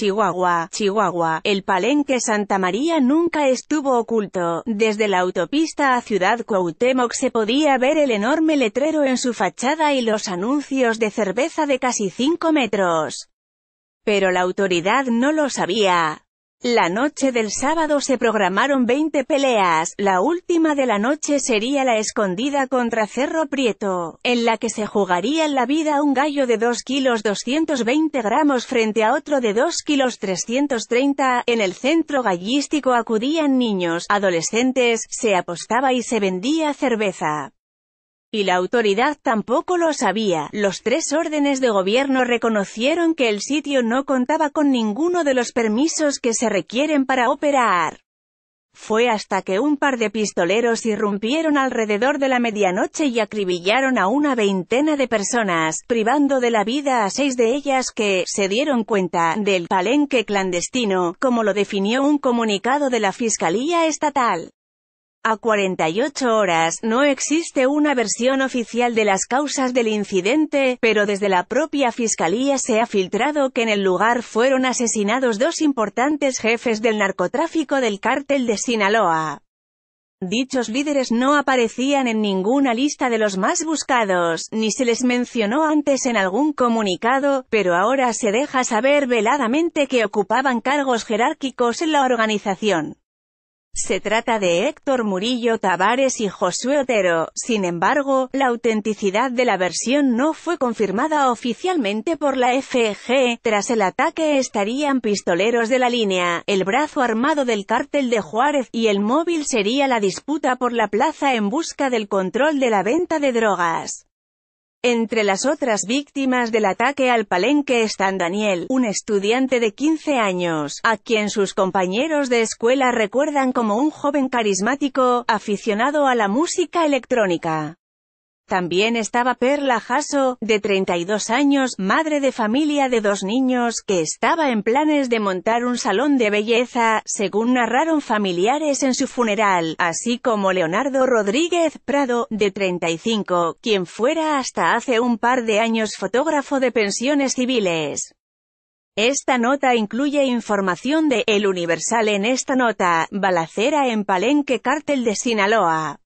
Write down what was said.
Chihuahua, Chihuahua, el palenque Santa María nunca estuvo oculto. Desde la autopista a Ciudad Cuauhtémoc se podía ver el enorme letrero en su fachada y los anuncios de cerveza de casi 5 metros. Pero la autoridad no lo sabía. La noche del sábado se programaron 20 peleas, la última de la noche sería la escondida contra Cerro Prieto, en la que se jugaría en la vida un gallo de 2 kilos 220 gramos frente a otro de 2 kilos 330, en el centro gallístico acudían niños, adolescentes, se apostaba y se vendía cerveza y la autoridad tampoco lo sabía. Los tres órdenes de gobierno reconocieron que el sitio no contaba con ninguno de los permisos que se requieren para operar. Fue hasta que un par de pistoleros irrumpieron alrededor de la medianoche y acribillaron a una veintena de personas, privando de la vida a seis de ellas que se dieron cuenta del palenque clandestino, como lo definió un comunicado de la Fiscalía Estatal. A 48 horas, no existe una versión oficial de las causas del incidente, pero desde la propia fiscalía se ha filtrado que en el lugar fueron asesinados dos importantes jefes del narcotráfico del cártel de Sinaloa. Dichos líderes no aparecían en ninguna lista de los más buscados, ni se les mencionó antes en algún comunicado, pero ahora se deja saber veladamente que ocupaban cargos jerárquicos en la organización. Se trata de Héctor Murillo Tavares y Josué Otero, sin embargo, la autenticidad de la versión no fue confirmada oficialmente por la FG, tras el ataque estarían pistoleros de la línea, el brazo armado del cártel de Juárez, y el móvil sería la disputa por la plaza en busca del control de la venta de drogas. Entre las otras víctimas del ataque al palenque están Daniel, un estudiante de 15 años, a quien sus compañeros de escuela recuerdan como un joven carismático, aficionado a la música electrónica. También estaba Perla Jasso, de 32 años, madre de familia de dos niños, que estaba en planes de montar un salón de belleza, según narraron familiares en su funeral, así como Leonardo Rodríguez Prado, de 35, quien fuera hasta hace un par de años fotógrafo de pensiones civiles. Esta nota incluye información de El Universal en esta nota, balacera en Palenque cártel de Sinaloa.